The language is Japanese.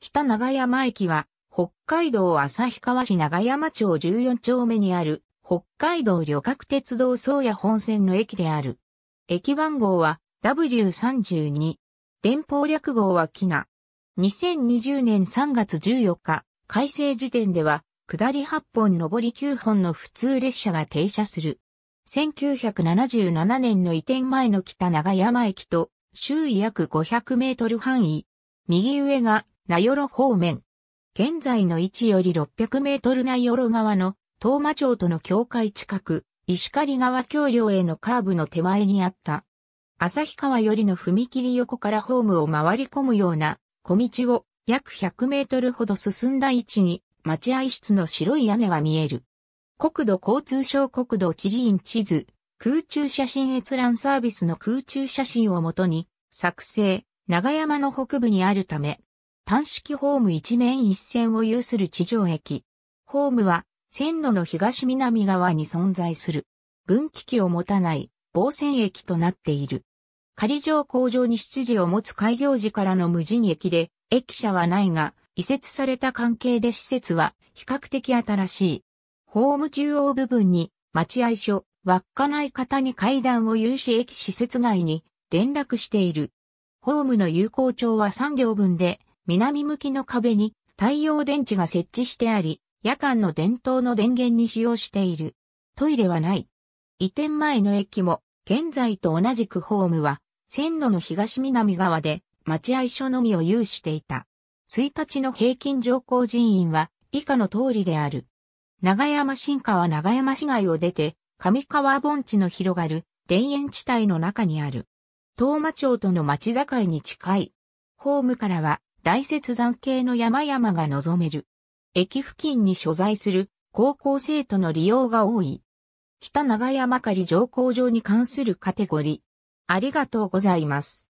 北長山駅は、北海道旭川市長山町14丁目にある、北海道旅客鉄道宗谷本線の駅である。駅番号は W32。電報略号はキナ。2020年3月14日、改正時点では、下り8本上り9本の普通列車が停車する。1977年の移転前の北長山駅と、周囲約500メートル範囲。右上が名寄方面。現在の位置より600メートル名寄川の東馬町との境界近く、石狩川橋梁へのカーブの手前にあった。旭川よりの踏切横からホームを回り込むような小道を約100メートルほど進んだ位置に待合室の白い屋根が見える。国土交通省国土地理院地図、空中写真閲覧サービスの空中写真をもとに作成、長山の北部にあるため、単式ホーム一面一線を有する地上駅。ホームは線路の東南側に存在する。分岐器を持たない防線駅となっている。仮上工場に出自を持つ開業時からの無人駅で、駅舎はないが、移設された関係で施設は比較的新しい。ホーム中央部分に待合所、稚内方に階段を有し駅施設外に連絡している。ホームの有効帳は3両分で、南向きの壁に太陽電池が設置してあり、夜間の電灯の電源に使用している。トイレはない。移転前の駅も、現在と同じくホームは、線路の東南側で、待合所のみを有していた。1日の平均乗降人員は、以下の通りである。長山新川長山市街を出て、上川盆地の広がる田園地帯の中にある。東間町との町境に近い。ホームからは大雪山系の山々が望める。駅付近に所在する高校生徒の利用が多い。北長山狩り乗降場に関するカテゴリー。ありがとうございます。